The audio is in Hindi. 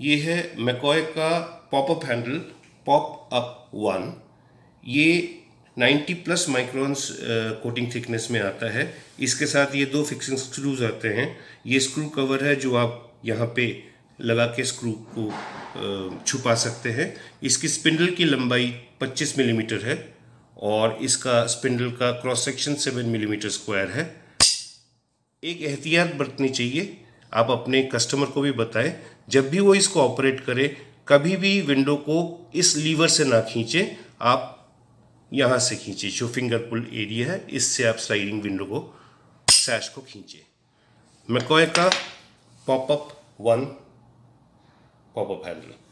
ये है मैकॉय का popup handle pop up one ये 90 प्लस माइक्रोन्स कोटिंग थिकनेस में आता है इसके साथ ये दो फिक्सिंग स्क्रूज आते हैं ये स्क्रू कवर है जो आप यहाँ पे लगा के स्क्रू को छुपा सकते हैं इसकी स्पिंडल की लंबाई 25 मिलीमीटर mm है और इसका स्पिंडल का cross section 7 millimetre mm square है एक एहतियात बरतनी चाहिए आप अपने कस्टमर को भी बताएं जब भी वो इसको ऑपरेट करे कभी भी विंडो को इस लीवर से ना खींचे आप यहाँ से खींचे जो फिंगर पुल एरिया है इससे आप स्लाइडिंग विंडो को सैश को खींचे मैकॉय का पॉपअप वन पॉपअप हैंडल